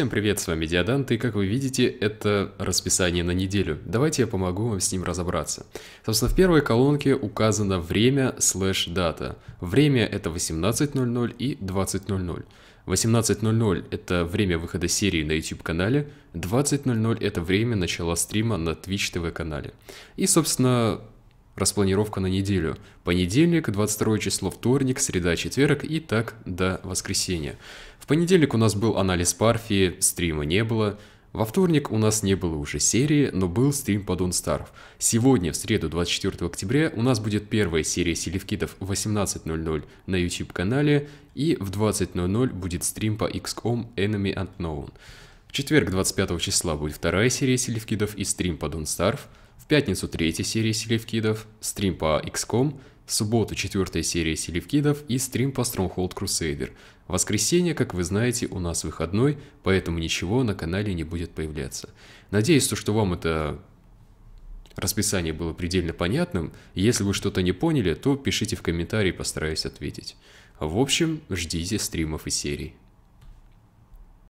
Всем привет, с вами Диадант, и как вы видите, это расписание на неделю. Давайте я помогу вам с ним разобраться. Собственно, в первой колонке указано время слэш дата. Время это 18.00 и 20.00. 18.00 это время выхода серии на YouTube канале, 20.00 это время начала стрима на Twitch TV канале. И, собственно, Распланировка на неделю. Понедельник, 22 число, вторник, среда, четверг и так до воскресенья. В понедельник у нас был анализ парфии, стрима не было. Во вторник у нас не было уже серии, но был стрим по Донстаров. Сегодня, в среду 24 октября, у нас будет первая серия Селевкидов в 18.00 на YouTube-канале, и в 20.00 будет стрим по XCOM Enemy Unknown. В четверг 25 числа будет вторая серия Селевкидов и стрим по Донстаров. Starve. В пятницу третья серия Селевкидов, стрим по XCOM, в субботу четвертая серия Селевкидов и стрим по Stronghold Crusader. воскресенье, как вы знаете, у нас выходной, поэтому ничего на канале не будет появляться. Надеюсь, то, что вам это расписание было предельно понятным. Если вы что-то не поняли, то пишите в комментарии, постараюсь ответить. В общем, ждите стримов и серий.